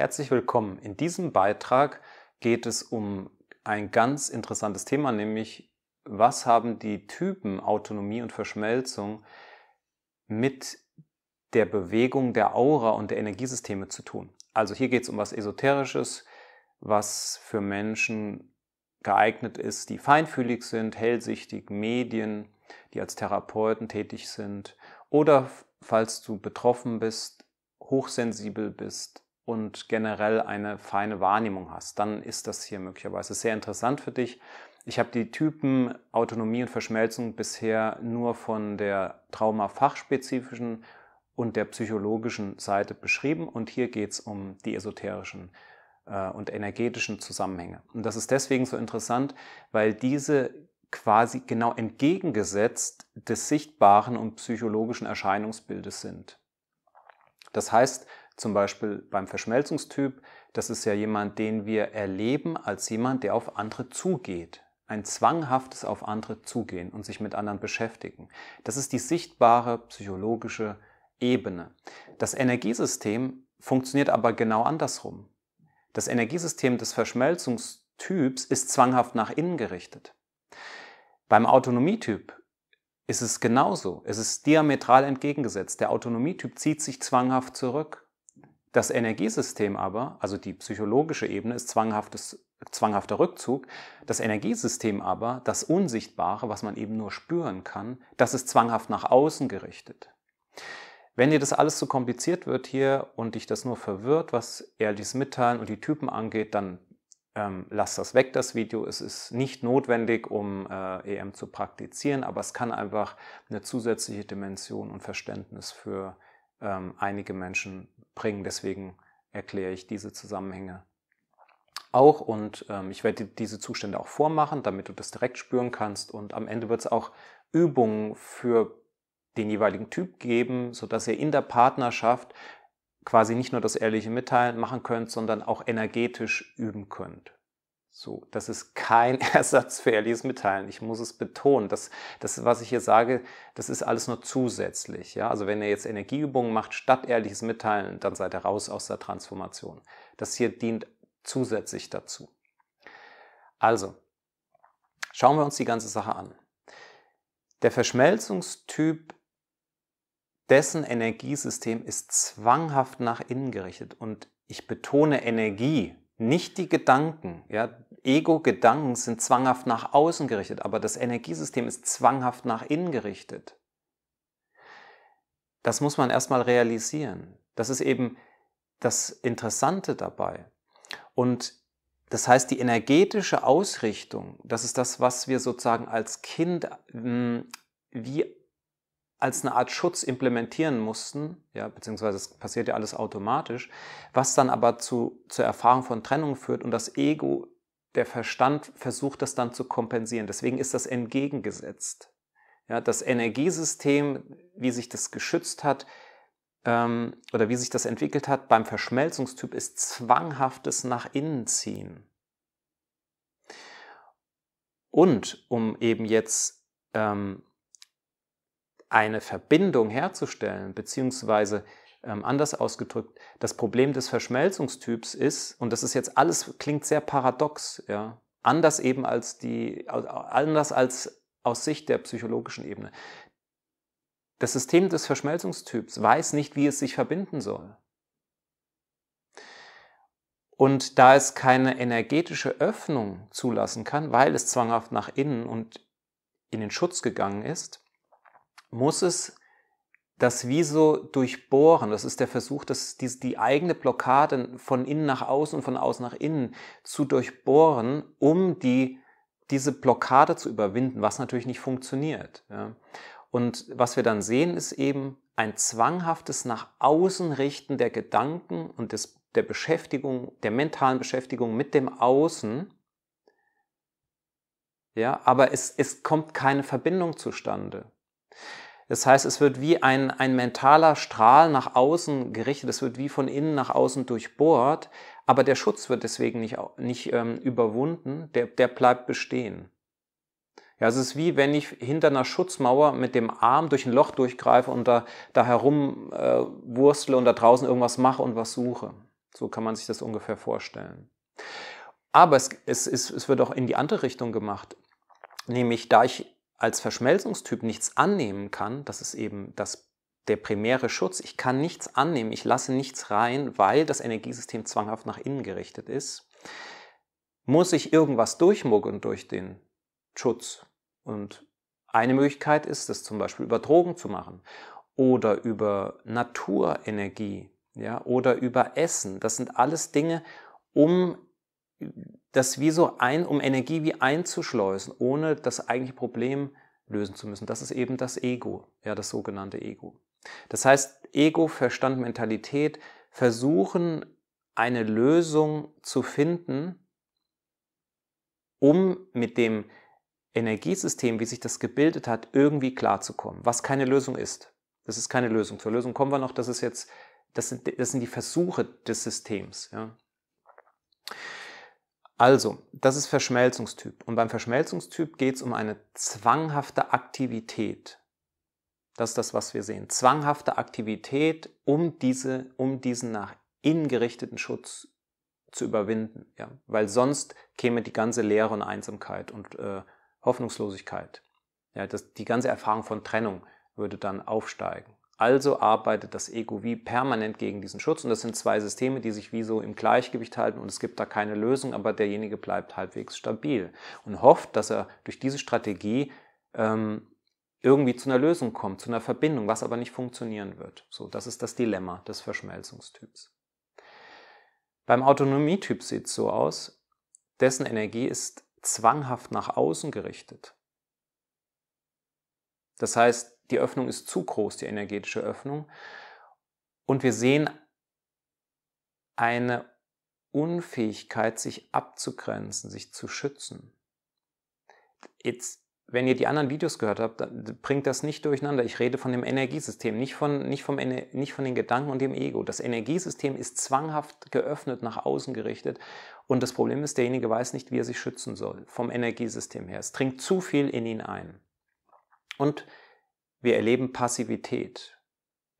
Herzlich willkommen. In diesem Beitrag geht es um ein ganz interessantes Thema, nämlich was haben die Typen Autonomie und Verschmelzung mit der Bewegung der Aura und der Energiesysteme zu tun. Also hier geht es um was Esoterisches, was für Menschen geeignet ist, die feinfühlig sind, hellsichtig, Medien, die als Therapeuten tätig sind oder falls du betroffen bist, hochsensibel bist, und generell eine feine Wahrnehmung hast, dann ist das hier möglicherweise sehr interessant für dich. Ich habe die Typen Autonomie und Verschmelzung bisher nur von der traumafachspezifischen und der psychologischen Seite beschrieben und hier geht es um die esoterischen äh, und energetischen Zusammenhänge. Und das ist deswegen so interessant, weil diese quasi genau entgegengesetzt des sichtbaren und psychologischen Erscheinungsbildes sind. Das heißt, zum Beispiel beim Verschmelzungstyp, das ist ja jemand, den wir erleben als jemand, der auf andere zugeht. Ein zwanghaftes auf andere zugehen und sich mit anderen beschäftigen. Das ist die sichtbare psychologische Ebene. Das Energiesystem funktioniert aber genau andersrum. Das Energiesystem des Verschmelzungstyps ist zwanghaft nach innen gerichtet. Beim Autonomietyp ist es genauso. Es ist diametral entgegengesetzt. Der Autonomietyp zieht sich zwanghaft zurück. Das Energiesystem aber, also die psychologische Ebene, ist zwanghaftes, zwanghafter Rückzug. Das Energiesystem aber, das Unsichtbare, was man eben nur spüren kann, das ist zwanghaft nach außen gerichtet. Wenn dir das alles zu so kompliziert wird hier und dich das nur verwirrt, was ehrliches Mitteilen und die Typen angeht, dann ähm, lass das weg, das Video. Es ist nicht notwendig, um äh, EM zu praktizieren, aber es kann einfach eine zusätzliche Dimension und Verständnis für ähm, einige Menschen bringen. Deswegen erkläre ich diese Zusammenhänge auch und ähm, ich werde diese Zustände auch vormachen, damit du das direkt spüren kannst. Und am Ende wird es auch Übungen für den jeweiligen Typ geben, sodass ihr in der Partnerschaft quasi nicht nur das ehrliche Mitteilen machen könnt, sondern auch energetisch üben könnt. So, das ist kein Ersatz für ehrliches Mitteilen. Ich muss es betonen. Das, das, was ich hier sage, das ist alles nur zusätzlich. Ja? Also wenn ihr jetzt Energieübungen macht statt ehrliches Mitteilen, dann seid ihr raus aus der Transformation. Das hier dient zusätzlich dazu. Also, schauen wir uns die ganze Sache an. Der Verschmelzungstyp dessen Energiesystem ist zwanghaft nach innen gerichtet. Und ich betone Energie, nicht die Gedanken. Ja? Ego-Gedanken sind zwanghaft nach außen gerichtet, aber das Energiesystem ist zwanghaft nach innen gerichtet. Das muss man erstmal realisieren. Das ist eben das Interessante dabei. Und das heißt, die energetische Ausrichtung, das ist das, was wir sozusagen als Kind hm, wie als eine Art Schutz implementieren mussten, ja, beziehungsweise es passiert ja alles automatisch, was dann aber zu, zur Erfahrung von Trennung führt und das Ego, der Verstand versucht das dann zu kompensieren. Deswegen ist das entgegengesetzt. Ja, das Energiesystem, wie sich das geschützt hat ähm, oder wie sich das entwickelt hat beim Verschmelzungstyp, ist zwanghaftes nach innen ziehen. Und um eben jetzt ähm, eine Verbindung herzustellen, beziehungsweise ähm, anders ausgedrückt, das Problem des Verschmelzungstyps ist, und das ist jetzt alles, klingt sehr paradox, ja, anders eben als die, anders als aus Sicht der psychologischen Ebene. Das System des Verschmelzungstyps weiß nicht, wie es sich verbinden soll. Und da es keine energetische Öffnung zulassen kann, weil es zwanghaft nach innen und in den Schutz gegangen ist, muss es das Wieso durchbohren. Das ist der Versuch, das, die, die eigene Blockade von innen nach außen und von außen nach innen zu durchbohren, um die, diese Blockade zu überwinden, was natürlich nicht funktioniert. Ja. Und was wir dann sehen, ist eben ein zwanghaftes nach außen richten der Gedanken und des, der Beschäftigung, der mentalen Beschäftigung mit dem Außen. Ja, aber es, es kommt keine Verbindung zustande. Das heißt, es wird wie ein, ein mentaler Strahl nach außen gerichtet, es wird wie von innen nach außen durchbohrt, aber der Schutz wird deswegen nicht, nicht ähm, überwunden, der, der bleibt bestehen. Ja, es ist wie wenn ich hinter einer Schutzmauer mit dem Arm durch ein Loch durchgreife und da, da herum äh, und da draußen irgendwas mache und was suche. So kann man sich das ungefähr vorstellen. Aber es, es, es, es wird auch in die andere Richtung gemacht. Nämlich, da ich als Verschmelzungstyp nichts annehmen kann, das ist eben das, der primäre Schutz, ich kann nichts annehmen, ich lasse nichts rein, weil das Energiesystem zwanghaft nach innen gerichtet ist, muss ich irgendwas durchmuggeln durch den Schutz. Und eine Möglichkeit ist das zum Beispiel über Drogen zu machen oder über Naturenergie ja, oder über Essen. Das sind alles Dinge, um das wie so ein, um Energie wie einzuschleusen, ohne das eigentliche Problem lösen zu müssen. Das ist eben das Ego, ja, das sogenannte Ego. Das heißt, Ego, Verstand, Mentalität versuchen, eine Lösung zu finden, um mit dem Energiesystem, wie sich das gebildet hat, irgendwie klarzukommen, was keine Lösung ist. Das ist keine Lösung. Zur Lösung kommen wir noch, das ist jetzt, das sind, das sind die Versuche des Systems. Ja. Also, das ist Verschmelzungstyp. Und beim Verschmelzungstyp geht es um eine zwanghafte Aktivität. Das ist das, was wir sehen. Zwanghafte Aktivität, um, diese, um diesen nach innen gerichteten Schutz zu überwinden. Ja? Weil sonst käme die ganze Leere und Einsamkeit und äh, Hoffnungslosigkeit. Ja, das, die ganze Erfahrung von Trennung würde dann aufsteigen. Also arbeitet das Ego wie permanent gegen diesen Schutz. Und das sind zwei Systeme, die sich wie so im Gleichgewicht halten und es gibt da keine Lösung, aber derjenige bleibt halbwegs stabil und hofft, dass er durch diese Strategie ähm, irgendwie zu einer Lösung kommt, zu einer Verbindung, was aber nicht funktionieren wird. So, das ist das Dilemma des Verschmelzungstyps. Beim Autonomietyp sieht es so aus, dessen Energie ist zwanghaft nach außen gerichtet. Das heißt, die Öffnung ist zu groß, die energetische Öffnung. Und wir sehen eine Unfähigkeit, sich abzugrenzen, sich zu schützen. Jetzt, wenn ihr die anderen Videos gehört habt, dann bringt das nicht durcheinander. Ich rede von dem Energiesystem, nicht von, nicht, vom, nicht von den Gedanken und dem Ego. Das Energiesystem ist zwanghaft geöffnet, nach außen gerichtet. Und das Problem ist, derjenige weiß nicht, wie er sich schützen soll, vom Energiesystem her. Es dringt zu viel in ihn ein. Und wir erleben Passivität.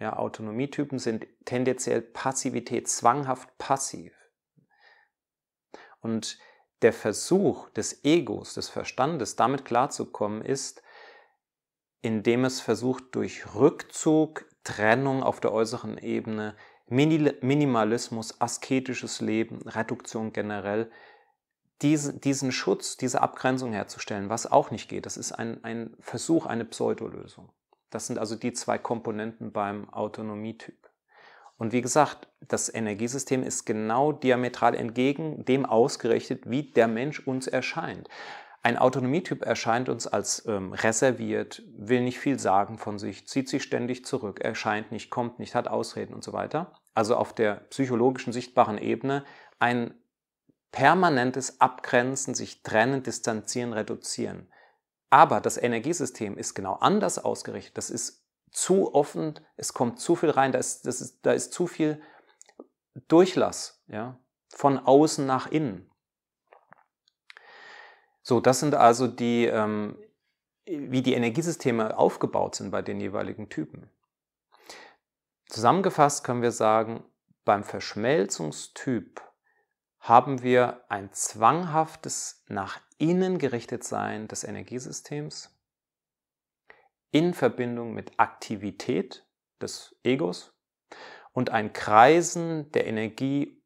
Ja, Autonomietypen sind tendenziell Passivität, zwanghaft passiv. Und der Versuch des Egos, des Verstandes, damit klarzukommen, ist, indem es versucht, durch Rückzug, Trennung auf der äußeren Ebene, Minimalismus, asketisches Leben, Reduktion generell, diesen Schutz, diese Abgrenzung herzustellen, was auch nicht geht. Das ist ein, ein Versuch, eine Pseudolösung. Das sind also die zwei Komponenten beim Autonomietyp. Und wie gesagt, das Energiesystem ist genau diametral entgegen dem ausgerichtet, wie der Mensch uns erscheint. Ein Autonomietyp erscheint uns als ähm, reserviert, will nicht viel sagen von sich, zieht sich ständig zurück, erscheint nicht, kommt nicht, hat Ausreden und so weiter. Also auf der psychologischen sichtbaren Ebene ein permanentes Abgrenzen, sich trennen, distanzieren, reduzieren. Aber das Energiesystem ist genau anders ausgerichtet. Das ist zu offen, es kommt zu viel rein, da ist, ist, da ist zu viel Durchlass ja? von außen nach innen. So, das sind also die, ähm, wie die Energiesysteme aufgebaut sind bei den jeweiligen Typen. Zusammengefasst können wir sagen, beim Verschmelzungstyp haben wir ein zwanghaftes nach innen gerichtet Sein des Energiesystems in Verbindung mit Aktivität des Egos und ein Kreisen der Energie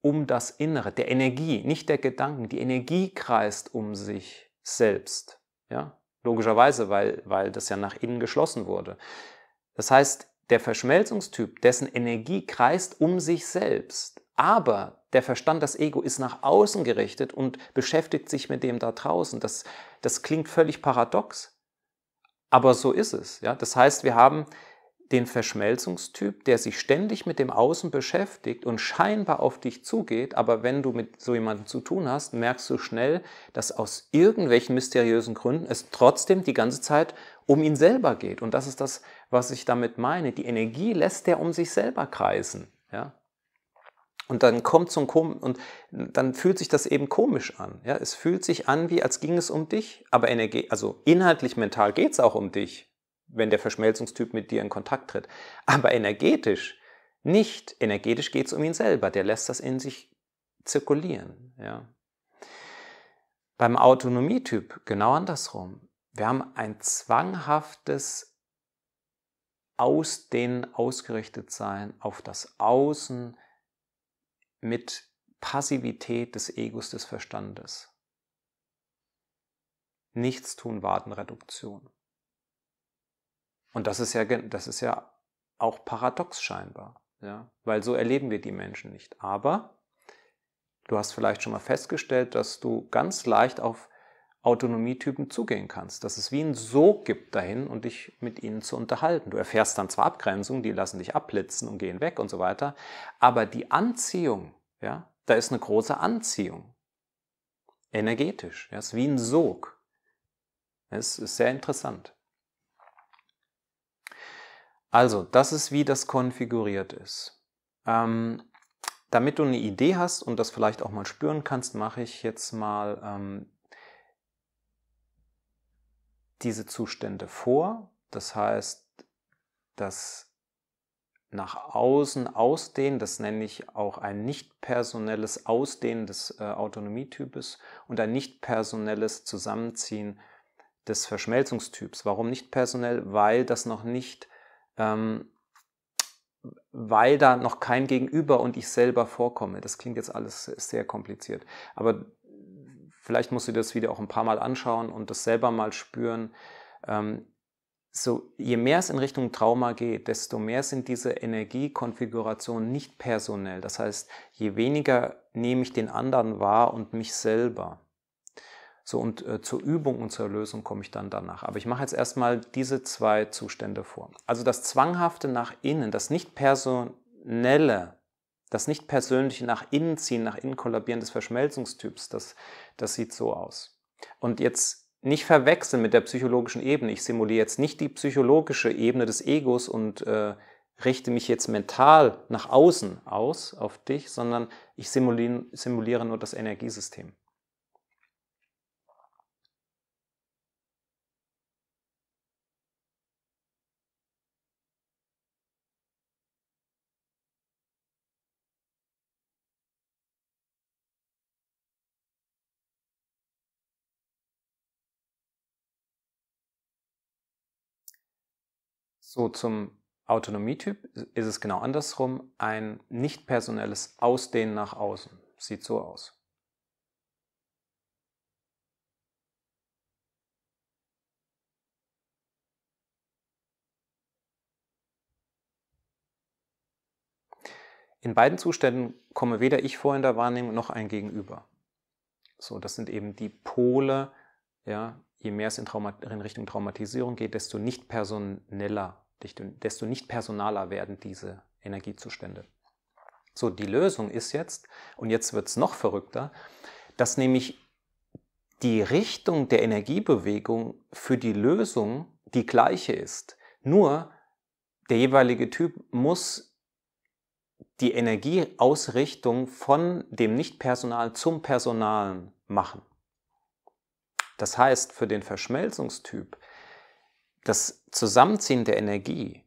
um das Innere, der Energie, nicht der Gedanken. Die Energie kreist um sich selbst. Ja? Logischerweise, weil, weil das ja nach innen geschlossen wurde. Das heißt, der Verschmelzungstyp, dessen Energie kreist um sich selbst. Aber der Verstand, das Ego ist nach außen gerichtet und beschäftigt sich mit dem da draußen. Das, das klingt völlig paradox, aber so ist es. Ja? Das heißt, wir haben den Verschmelzungstyp, der sich ständig mit dem Außen beschäftigt und scheinbar auf dich zugeht, aber wenn du mit so jemandem zu tun hast, merkst du schnell, dass aus irgendwelchen mysteriösen Gründen es trotzdem die ganze Zeit um ihn selber geht. Und das ist das, was ich damit meine. Die Energie lässt er um sich selber kreisen. Ja? Und dann kommt so ein Kom und dann fühlt sich das eben komisch an. Ja? Es fühlt sich an, wie als ging es um dich, aber Energie, also inhaltlich mental geht es auch um dich, wenn der Verschmelzungstyp mit dir in Kontakt tritt. Aber energetisch nicht. Energetisch geht es um ihn selber. Der lässt das in sich zirkulieren. Ja? Beim Autonomietyp genau andersrum. Wir haben ein zwanghaftes Ausdehnen, den ausgerichtet sein auf das Außen, mit Passivität des Egos des Verstandes. Nichts tun, warten, Reduktion. Und das ist ja, das ist ja auch paradox scheinbar, ja? weil so erleben wir die Menschen nicht. Aber du hast vielleicht schon mal festgestellt, dass du ganz leicht auf Autonomietypen zugehen kannst, dass es wie ein Sog gibt dahin und dich mit ihnen zu unterhalten. Du erfährst dann zwar Abgrenzungen, die lassen dich abblitzen und gehen weg und so weiter, aber die Anziehung, ja, da ist eine große Anziehung. Energetisch, ja, ist wie ein Sog. Es ist sehr interessant. Also, das ist, wie das konfiguriert ist. Ähm, damit du eine Idee hast und das vielleicht auch mal spüren kannst, mache ich jetzt mal ähm, diese Zustände vor. Das heißt, das nach außen ausdehnen, das nenne ich auch ein nicht personelles Ausdehnen des äh, Autonomietypes und ein nicht personelles Zusammenziehen des Verschmelzungstyps. Warum nicht personell? Weil das noch nicht, ähm, weil da noch kein Gegenüber und ich selber vorkomme. Das klingt jetzt alles sehr kompliziert. Aber vielleicht musst du dir das Video auch ein paar Mal anschauen und das selber mal spüren. Ähm, so, je mehr es in Richtung Trauma geht, desto mehr sind diese Energiekonfigurationen nicht personell. Das heißt, je weniger nehme ich den anderen wahr und mich selber. So, und äh, zur Übung und zur Lösung komme ich dann danach. Aber ich mache jetzt erstmal diese zwei Zustände vor. Also das Zwanghafte nach innen, das nicht personelle das nicht persönliche nach innen ziehen, nach innen kollabieren des Verschmelzungstyps, das, das sieht so aus. Und jetzt nicht verwechseln mit der psychologischen Ebene. Ich simuliere jetzt nicht die psychologische Ebene des Egos und äh, richte mich jetzt mental nach außen aus auf dich, sondern ich simuliere, simuliere nur das Energiesystem. So zum Autonomietyp ist es genau andersrum, ein nicht personelles Ausdehnen nach außen. Sieht so aus. In beiden Zuständen komme weder ich vor in der Wahrnehmung noch ein Gegenüber. So, das sind eben die Pole. Ja, je mehr es in, Trauma in Richtung Traumatisierung geht, desto nicht personeller desto nicht personaler werden diese Energiezustände. So, die Lösung ist jetzt, und jetzt wird es noch verrückter, dass nämlich die Richtung der Energiebewegung für die Lösung die gleiche ist. Nur der jeweilige Typ muss die Energieausrichtung von dem Nichtpersonal zum Personalen machen. Das heißt, für den Verschmelzungstyp das Zusammenziehen der Energie,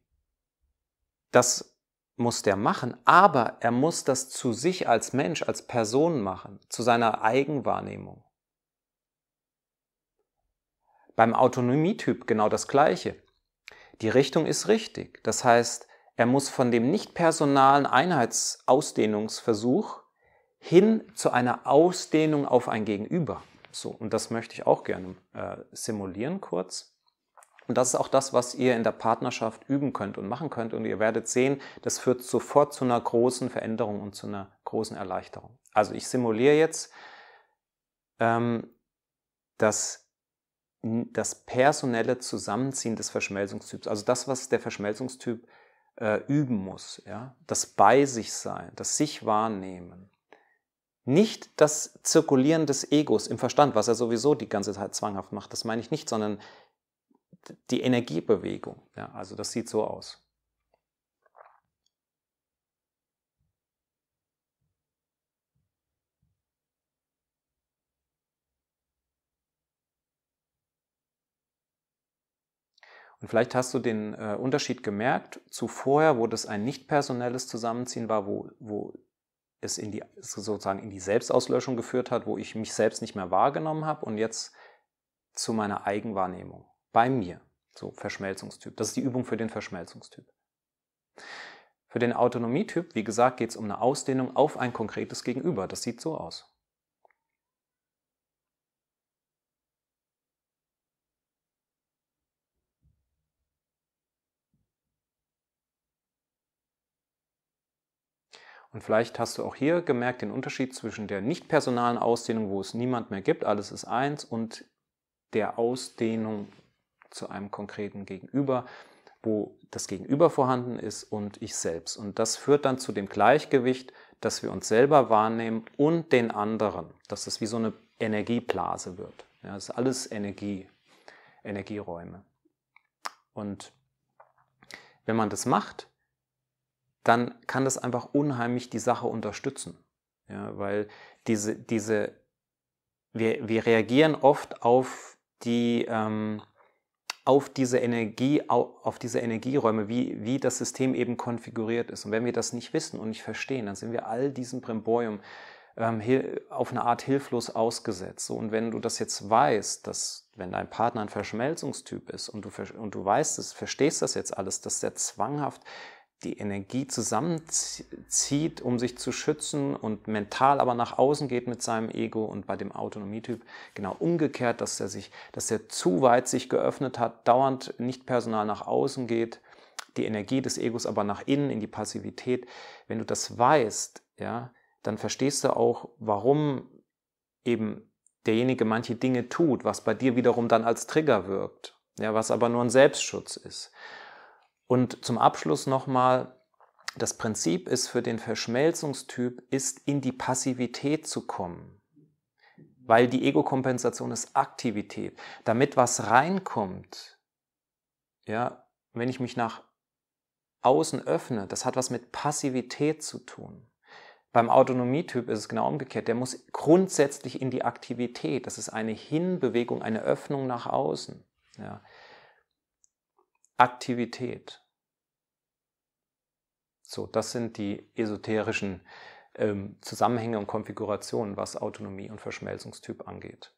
das muss der machen, aber er muss das zu sich als Mensch, als Person machen, zu seiner Eigenwahrnehmung. Beim Autonomietyp genau das Gleiche. Die Richtung ist richtig. Das heißt, er muss von dem nicht personalen Einheitsausdehnungsversuch hin zu einer Ausdehnung auf ein Gegenüber. So, und das möchte ich auch gerne äh, simulieren kurz. Und das ist auch das, was ihr in der Partnerschaft üben könnt und machen könnt. Und ihr werdet sehen, das führt sofort zu einer großen Veränderung und zu einer großen Erleichterung. Also ich simuliere jetzt, ähm, dass das personelle Zusammenziehen des Verschmelzungstyps, also das, was der Verschmelzungstyp äh, üben muss, ja? das bei sich sein, das sich wahrnehmen, nicht das Zirkulieren des Egos im Verstand, was er sowieso die ganze Zeit zwanghaft macht, das meine ich nicht, sondern die Energiebewegung. Ja, also das sieht so aus. Und vielleicht hast du den äh, Unterschied gemerkt zu vorher, wo das ein nicht personelles Zusammenziehen war, wo, wo es in die, sozusagen in die Selbstauslöschung geführt hat, wo ich mich selbst nicht mehr wahrgenommen habe und jetzt zu meiner Eigenwahrnehmung bei mir. So, Verschmelzungstyp. Das ist die Übung für den Verschmelzungstyp. Für den Autonomietyp, wie gesagt, geht es um eine Ausdehnung auf ein konkretes Gegenüber. Das sieht so aus. Und vielleicht hast du auch hier gemerkt den Unterschied zwischen der nicht personalen Ausdehnung, wo es niemand mehr gibt, alles ist eins, und der Ausdehnung zu einem konkreten Gegenüber, wo das Gegenüber vorhanden ist und ich selbst. Und das führt dann zu dem Gleichgewicht, dass wir uns selber wahrnehmen und den anderen, dass das wie so eine Energieblase wird. Ja, das ist alles Energie, Energieräume. Und wenn man das macht, dann kann das einfach unheimlich die Sache unterstützen. Ja, weil diese, diese wir, wir reagieren oft auf die, ähm, auf diese Energie, auf diese Energieräume, wie, wie das System eben konfiguriert ist. Und wenn wir das nicht wissen und nicht verstehen, dann sind wir all diesem Brimborium ähm, auf eine Art hilflos ausgesetzt. Und wenn du das jetzt weißt, dass wenn dein Partner ein Verschmelzungstyp ist und du, und du weißt es, verstehst das jetzt alles, dass der zwanghaft die Energie zusammenzieht, um sich zu schützen und mental aber nach außen geht mit seinem Ego und bei dem Autonomietyp genau umgekehrt, dass er sich, dass er zu weit sich geöffnet hat, dauernd nicht personal nach außen geht, die Energie des Egos aber nach innen in die Passivität. Wenn du das weißt, ja, dann verstehst du auch, warum eben derjenige manche Dinge tut, was bei dir wiederum dann als Trigger wirkt, ja, was aber nur ein Selbstschutz ist. Und zum Abschluss nochmal, das Prinzip ist für den Verschmelzungstyp, ist in die Passivität zu kommen. Weil die Ego-Kompensation ist Aktivität. Damit was reinkommt, ja, wenn ich mich nach außen öffne, das hat was mit Passivität zu tun. Beim Autonomietyp ist es genau umgekehrt. Der muss grundsätzlich in die Aktivität. Das ist eine Hinbewegung, eine Öffnung nach außen. Ja. Aktivität. So, das sind die esoterischen ähm, Zusammenhänge und Konfigurationen, was Autonomie und Verschmelzungstyp angeht.